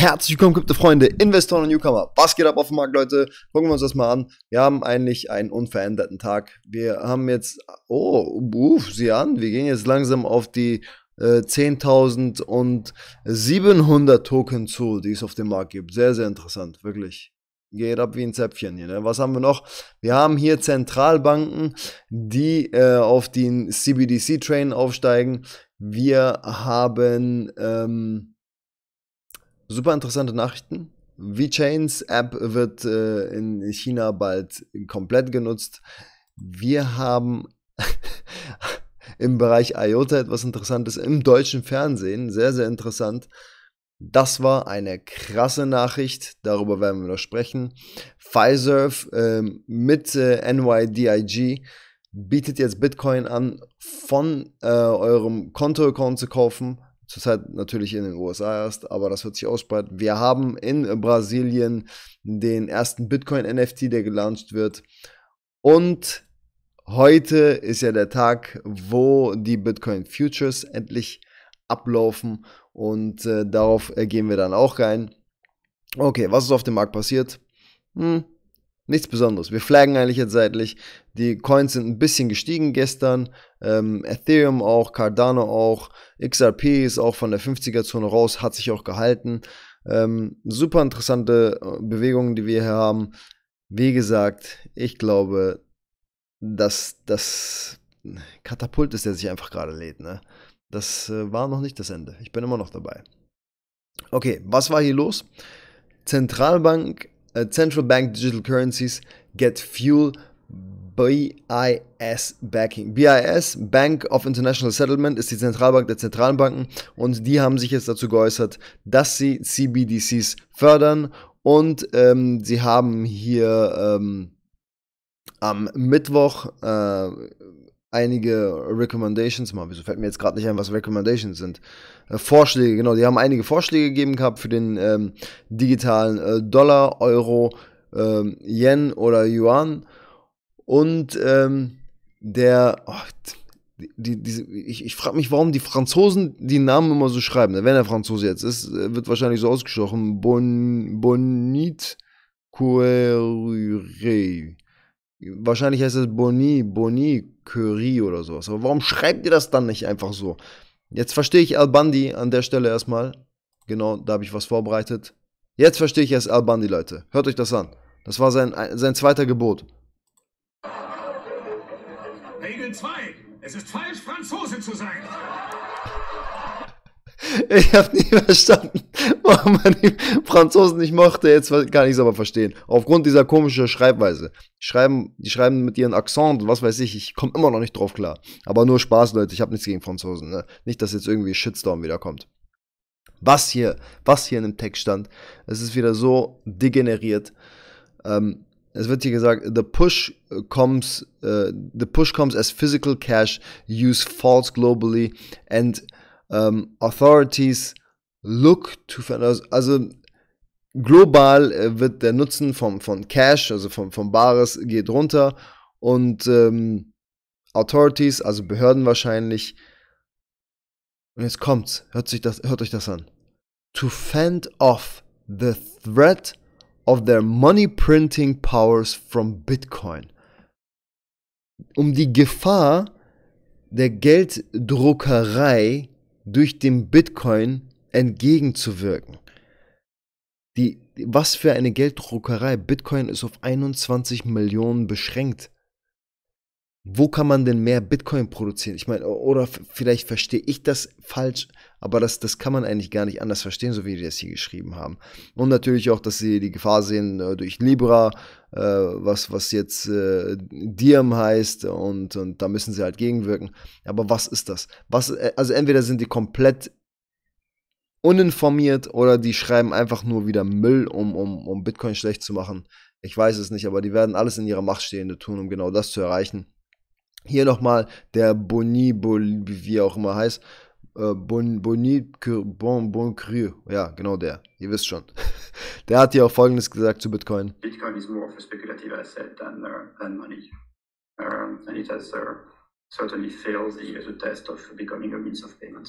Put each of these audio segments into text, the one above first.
Herzlich willkommen, gute freunde Investoren und Newcomer. Was geht ab auf dem Markt, Leute? Gucken wir uns das mal an. Wir haben eigentlich einen unveränderten Tag. Wir haben jetzt, oh, uff, sieh an, wir gehen jetzt langsam auf die äh, 10.700 Token zu, die es auf dem Markt gibt. Sehr, sehr interessant, wirklich geht ab wie ein Zäpfchen hier. Ne? Was haben wir noch? Wir haben hier Zentralbanken, die äh, auf den CBDC-Train aufsteigen. Wir haben ähm, super interessante Nachrichten. VeChains App wird äh, in China bald komplett genutzt. Wir haben im Bereich IOTA etwas Interessantes im deutschen Fernsehen. Sehr, sehr interessant. Das war eine krasse Nachricht, darüber werden wir noch sprechen. Pfizer äh, mit äh, NYDIG bietet jetzt Bitcoin an, von äh, eurem Kontoaccount zu kaufen zurzeit natürlich in den USA erst, aber das wird sich ausbreiten. Wir haben in Brasilien den ersten Bitcoin-NFT, der gelauncht wird. Und heute ist ja der Tag, wo die Bitcoin Futures endlich ablaufen und äh, darauf äh, gehen wir dann auch rein. Okay, was ist auf dem Markt passiert? Hm, Nichts Besonderes. Wir flaggen eigentlich jetzt seitlich. Die Coins sind ein bisschen gestiegen gestern. Ähm, Ethereum auch, Cardano auch. XRP ist auch von der 50er-Zone raus, hat sich auch gehalten. Ähm, super interessante äh, Bewegungen, die wir hier haben. Wie gesagt, ich glaube, dass das Katapult ist, der sich einfach gerade lädt. Ne? Das äh, war noch nicht das Ende. Ich bin immer noch dabei. Okay, was war hier los? Zentralbank äh, central bank digital currencies get fuel BIS Backing. BIS, Bank of International Settlement, ist die Zentralbank der Zentralbanken und die haben sich jetzt dazu geäußert, dass sie CBDCs fördern und ähm, sie haben hier ähm, am Mittwoch äh, einige Recommendations mal. Wieso fällt mir jetzt gerade nicht ein, was Recommendations sind? Äh, Vorschläge, genau. Die haben einige Vorschläge gegeben gehabt für den ähm, digitalen äh, Dollar, Euro, ähm, Yen oder Yuan. Und ähm, der, oh, die, die, ich, ich frage mich, warum die Franzosen die Namen immer so schreiben. Wenn der Franzose jetzt ist, äh, wird wahrscheinlich so ausgesprochen. Bon, bonit Coerure. Wahrscheinlich heißt es Boni, Boni, Curie oder sowas. Aber warum schreibt ihr das dann nicht einfach so? Jetzt verstehe ich Albandi an der Stelle erstmal. Genau, da habe ich was vorbereitet. Jetzt verstehe ich erst Albandi, Leute. Hört euch das an. Das war sein, sein zweiter Gebot. Regel 2. Es ist falsch, Franzose zu sein. Ich habe nie verstanden, weil man die Franzosen nicht mochte. Jetzt kann ich es aber verstehen. Aufgrund dieser komischen Schreibweise. Die schreiben, die schreiben mit ihren Akzent und was weiß ich. Ich komme immer noch nicht drauf klar. Aber nur Spaß, Leute. Ich habe nichts gegen Franzosen. Ne? Nicht, dass jetzt irgendwie Shitstorm wiederkommt. Was hier, was hier in dem Text stand, es ist wieder so degeneriert. Ähm, es wird hier gesagt, the push äh, comes, uh, the push comes as physical cash use false globally and um, ähm, authorities Look to Finance, also, also global äh, wird der Nutzen vom, von Cash, also von, vom Bares, geht runter und ähm, Authorities, also Behörden wahrscheinlich. Und jetzt kommt's, hört, sich das, hört euch das an. To fend off the threat of their money printing powers from Bitcoin. Um die Gefahr der Gelddruckerei durch den Bitcoin zu entgegenzuwirken. Die, was für eine Gelddruckerei. Bitcoin ist auf 21 Millionen beschränkt. Wo kann man denn mehr Bitcoin produzieren? Ich meine, oder vielleicht verstehe ich das falsch, aber das, das kann man eigentlich gar nicht anders verstehen, so wie die das hier geschrieben haben. Und natürlich auch, dass sie die Gefahr sehen äh, durch Libra, äh, was, was jetzt äh, Diem heißt, und, und da müssen sie halt gegenwirken. Aber was ist das? Was, äh, also entweder sind die komplett uninformiert oder die schreiben einfach nur wieder Müll, um, um, um Bitcoin schlecht zu machen. Ich weiß es nicht, aber die werden alles in ihrer Macht Stehende tun, um genau das zu erreichen. Hier nochmal der Boni, wie auch immer heißt. Äh, bon, Bonit, Bon, Bon Cru. Ja, genau der. Ihr wisst schon. Der hat hier auch Folgendes gesagt zu Bitcoin. Bitcoin is more of a speculative asset than, uh, than money. Um, and it has uh, certainly failed the, the test of becoming a means of payment.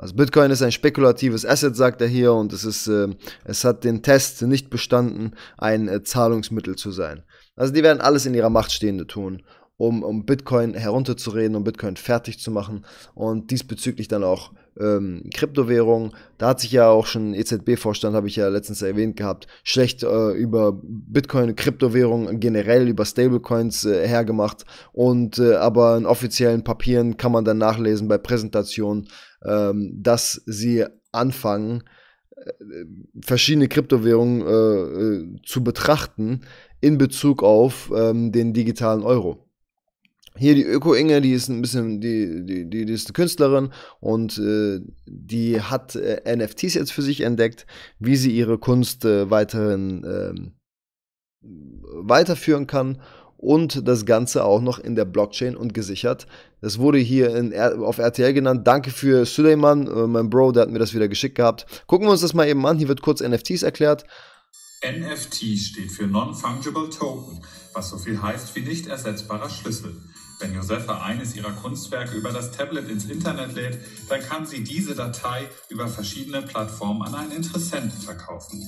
Also Bitcoin ist ein spekulatives Asset, sagt er hier, und es, ist, äh, es hat den Test nicht bestanden, ein äh, Zahlungsmittel zu sein. Also die werden alles in ihrer Macht Stehende tun, um, um Bitcoin herunterzureden, um Bitcoin fertig zu machen und diesbezüglich dann auch ähm, Kryptowährungen. Da hat sich ja auch schon EZB-Vorstand, habe ich ja letztens erwähnt gehabt, schlecht äh, über Bitcoin, Kryptowährungen generell, über Stablecoins äh, hergemacht. Und äh, aber in offiziellen Papieren kann man dann nachlesen bei Präsentationen, ähm, dass sie anfangen, äh, verschiedene Kryptowährungen äh, äh zu betrachten in Bezug auf ähm, den digitalen Euro hier die Öko-Inge, die ist ein bisschen, die, die, die, die ist eine Künstlerin und äh, die hat äh, NFTs jetzt für sich entdeckt, wie sie ihre Kunst äh, weiterhin ähm, weiterführen kann und das Ganze auch noch in der Blockchain und gesichert. Das wurde hier in, auf RTL genannt. Danke für Süleyman, äh, mein Bro, der hat mir das wieder geschickt gehabt. Gucken wir uns das mal eben an. Hier wird kurz NFTs erklärt. NFT steht für Non-Fungible Token, was so viel heißt wie nicht ersetzbarer Schlüssel. Wenn Josefa eines ihrer Kunstwerke über das Tablet ins Internet lädt, dann kann sie diese Datei über verschiedene Plattformen an einen Interessenten verkaufen.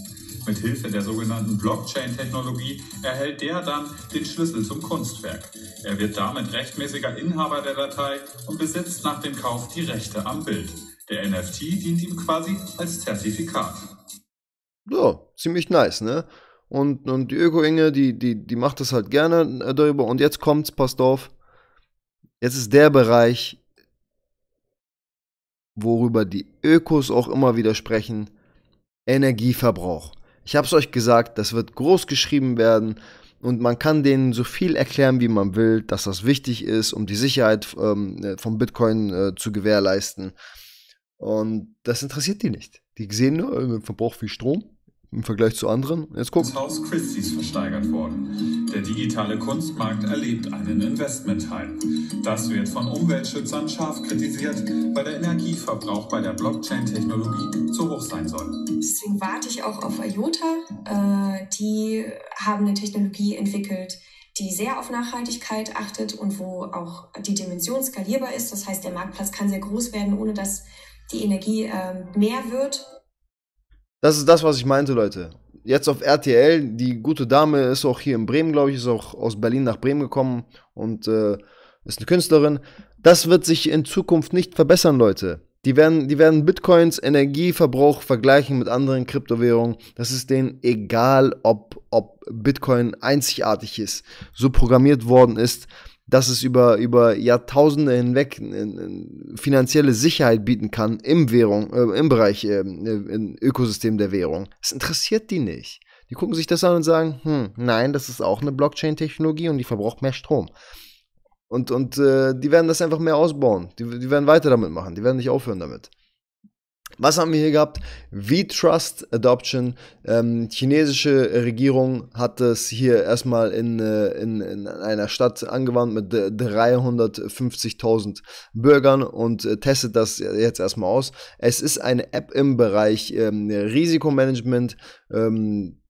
Mit Hilfe der sogenannten Blockchain-Technologie erhält der dann den Schlüssel zum Kunstwerk. Er wird damit rechtmäßiger Inhaber der Datei und besitzt nach dem Kauf die Rechte am Bild. Der NFT dient ihm quasi als Zertifikat. So, ziemlich nice, ne? Und, und die Öko-Inge, die, die, die macht das halt gerne darüber. Und jetzt kommt's, passt auf. Jetzt ist der Bereich, worüber die Ökos auch immer wieder sprechen, Energieverbrauch. Ich habe es euch gesagt, das wird groß geschrieben werden und man kann denen so viel erklären, wie man will, dass das wichtig ist, um die Sicherheit ähm, vom Bitcoin äh, zu gewährleisten. Und das interessiert die nicht. Die sehen nur, äh, man verbraucht viel Strom, im Vergleich zu anderen. Jetzt guck. Das Haus Christie's versteigert worden. Der digitale Kunstmarkt erlebt einen investment Investmenthype. Das wird von Umweltschützern scharf kritisiert, weil der Energieverbrauch bei der Blockchain-Technologie zu hoch sein soll. Deswegen warte ich auch auf IOTA. Äh, die haben eine Technologie entwickelt, die sehr auf Nachhaltigkeit achtet und wo auch die Dimension skalierbar ist. Das heißt, der Marktplatz kann sehr groß werden, ohne dass die Energie äh, mehr wird das ist das, was ich meinte, Leute. Jetzt auf RTL, die gute Dame ist auch hier in Bremen, glaube ich, ist auch aus Berlin nach Bremen gekommen und äh, ist eine Künstlerin. Das wird sich in Zukunft nicht verbessern, Leute. Die werden, die werden Bitcoins Energieverbrauch vergleichen mit anderen Kryptowährungen. Das ist denen egal, ob, ob Bitcoin einzigartig ist, so programmiert worden ist, dass es über, über Jahrtausende hinweg äh, äh, finanzielle Sicherheit bieten kann im, Währung, äh, im Bereich äh, äh im Ökosystem der Währung. Das interessiert die nicht. Die gucken sich das an und sagen, hm, nein, das ist auch eine Blockchain-Technologie und die verbraucht mehr Strom. Und, und äh, die werden das einfach mehr ausbauen. Die, die werden weiter damit machen. Die werden nicht aufhören damit. Was haben wir hier gehabt? V-Trust Adoption. Ähm, chinesische Regierung hat das hier erstmal in, äh, in, in einer Stadt angewandt mit 350.000 Bürgern und äh, testet das jetzt erstmal aus. Es ist eine App im Bereich ähm, Risikomanagement ähm,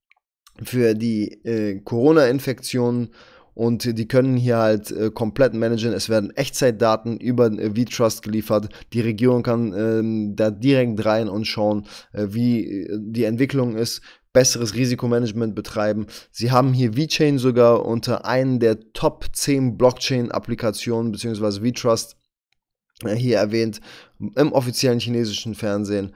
für die äh, Corona-Infektionen und die können hier halt äh, komplett managen. Es werden Echtzeitdaten über äh, vTrust geliefert. Die Regierung kann ähm, da direkt rein und schauen, äh, wie äh, die Entwicklung ist, besseres Risikomanagement betreiben. Sie haben hier VeChain sogar unter einen der Top 10 Blockchain-Applikationen beziehungsweise VTrust äh, hier erwähnt im offiziellen chinesischen Fernsehen.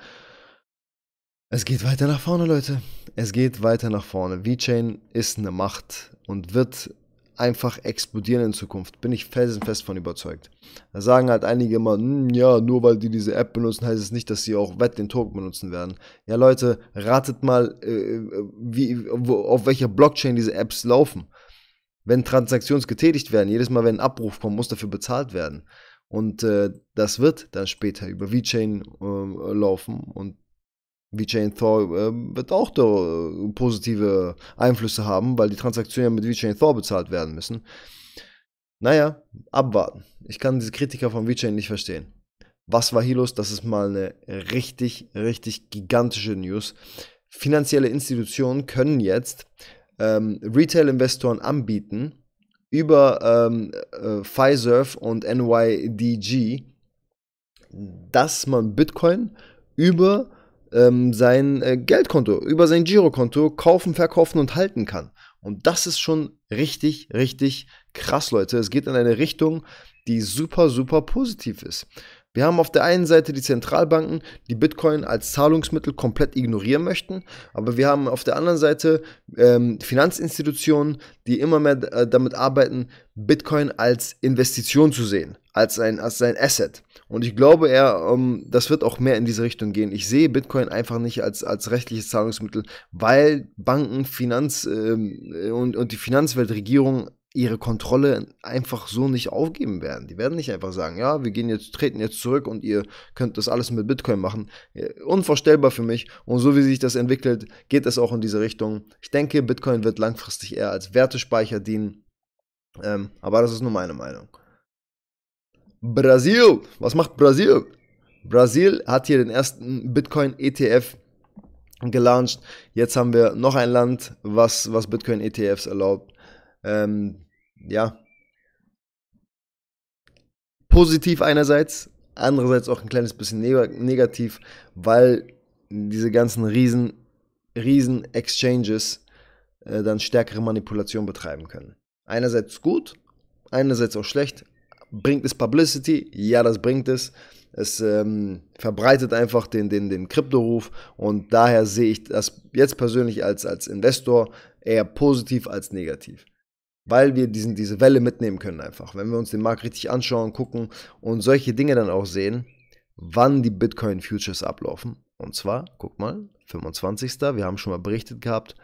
Es geht weiter nach vorne, Leute. Es geht weiter nach vorne. VeChain ist eine Macht und wird einfach explodieren in Zukunft. Bin ich felsenfest von überzeugt. Da sagen halt einige immer, hm, ja, nur weil die diese App benutzen, heißt es nicht, dass sie auch Wett den Token benutzen werden. Ja, Leute, ratet mal, äh, äh, wie, wo, auf welcher Blockchain diese Apps laufen. Wenn Transaktionen getätigt werden, jedes Mal, wenn ein Abruf kommt, muss dafür bezahlt werden. Und äh, das wird dann später über VeChain äh, laufen und VeChain Thor äh, wird auch da äh, positive Einflüsse haben, weil die Transaktionen mit VeChain Thor bezahlt werden müssen. Naja, abwarten. Ich kann diese Kritiker von VeChain nicht verstehen. Was war hier los? Das ist mal eine richtig, richtig gigantische News. Finanzielle Institutionen können jetzt ähm, Retail-Investoren anbieten, über ähm, äh, Fiserv und NYDG, dass man Bitcoin über ähm, sein äh, Geldkonto, über sein Girokonto kaufen, verkaufen und halten kann. Und das ist schon richtig, richtig krass, Leute. Es geht in eine Richtung, die super, super positiv ist. Wir haben auf der einen Seite die Zentralbanken, die Bitcoin als Zahlungsmittel komplett ignorieren möchten, aber wir haben auf der anderen Seite ähm, Finanzinstitutionen, die immer mehr äh, damit arbeiten, Bitcoin als Investition zu sehen, als ein, als ein Asset. Und ich glaube eher, ähm, das wird auch mehr in diese Richtung gehen. Ich sehe Bitcoin einfach nicht als, als rechtliches Zahlungsmittel, weil Banken, Finanz ähm, und, und die Finanzweltregierung ihre Kontrolle einfach so nicht aufgeben werden. Die werden nicht einfach sagen, ja, wir gehen jetzt, treten jetzt zurück und ihr könnt das alles mit Bitcoin machen. Unvorstellbar für mich. Und so wie sich das entwickelt, geht es auch in diese Richtung. Ich denke, Bitcoin wird langfristig eher als Wertespeicher dienen. Ähm, aber das ist nur meine Meinung. Brasil. Was macht Brasil? Brasil hat hier den ersten Bitcoin-ETF gelauncht. Jetzt haben wir noch ein Land, was, was Bitcoin-ETFs erlaubt. Ähm, ja. Positiv einerseits, andererseits auch ein kleines bisschen negativ, weil diese ganzen riesen, riesen Exchanges äh, dann stärkere Manipulation betreiben können. Einerseits gut, einerseits auch schlecht, Bringt es Publicity? Ja, das bringt es. Es ähm, verbreitet einfach den, den, den Kryptoruf und daher sehe ich das jetzt persönlich als, als Investor eher positiv als negativ weil wir diesen, diese Welle mitnehmen können einfach. Wenn wir uns den Markt richtig anschauen, gucken und solche Dinge dann auch sehen, wann die Bitcoin Futures ablaufen. Und zwar, guck mal, 25. Wir haben schon mal berichtet gehabt.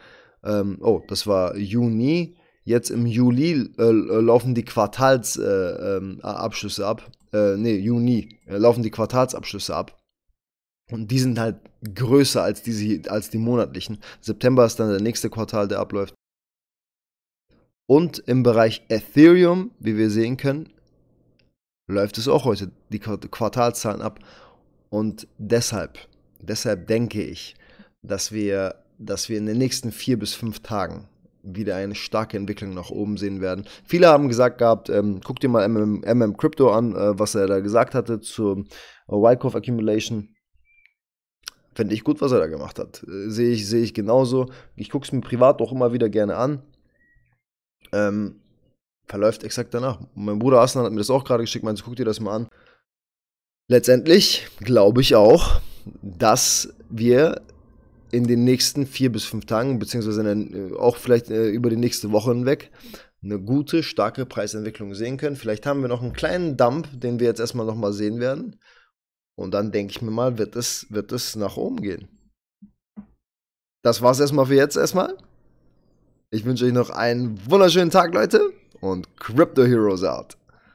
Ähm, oh, das war Juni Jetzt im Juli äh, äh laufen die Quartalsabschlüsse äh, ähm, ab. Äh, nee, Juni äh, laufen die Quartalsabschlüsse ab. Und die sind halt größer als, diese, als die monatlichen. September ist dann der nächste Quartal, der abläuft. Und im Bereich Ethereum, wie wir sehen können, läuft es auch heute die Quartalszahlen ab. Und deshalb, deshalb denke ich, dass wir, dass wir in den nächsten vier bis fünf Tagen wieder eine starke Entwicklung nach oben sehen werden. Viele haben gesagt gehabt, ähm, guck dir mal MM, MM Crypto an, äh, was er da gesagt hatte zur äh, Wyckoff Accumulation. Fände ich gut, was er da gemacht hat. Äh, sehe ich, sehe ich genauso. Ich gucke es mir privat auch immer wieder gerne an. Ähm, verläuft exakt danach. Mein Bruder Aslan hat mir das auch gerade geschickt, meinte, guck dir das mal an. Letztendlich glaube ich auch, dass wir in den nächsten vier bis fünf Tagen, beziehungsweise dann, äh, auch vielleicht äh, über die nächste Woche hinweg, eine gute, starke Preisentwicklung sehen können. Vielleicht haben wir noch einen kleinen Dump, den wir jetzt erstmal nochmal sehen werden. Und dann denke ich mir mal, wird es, wird es nach oben gehen. Das war's erstmal für jetzt erstmal. Ich wünsche euch noch einen wunderschönen Tag, Leute. Und Crypto Heroes out.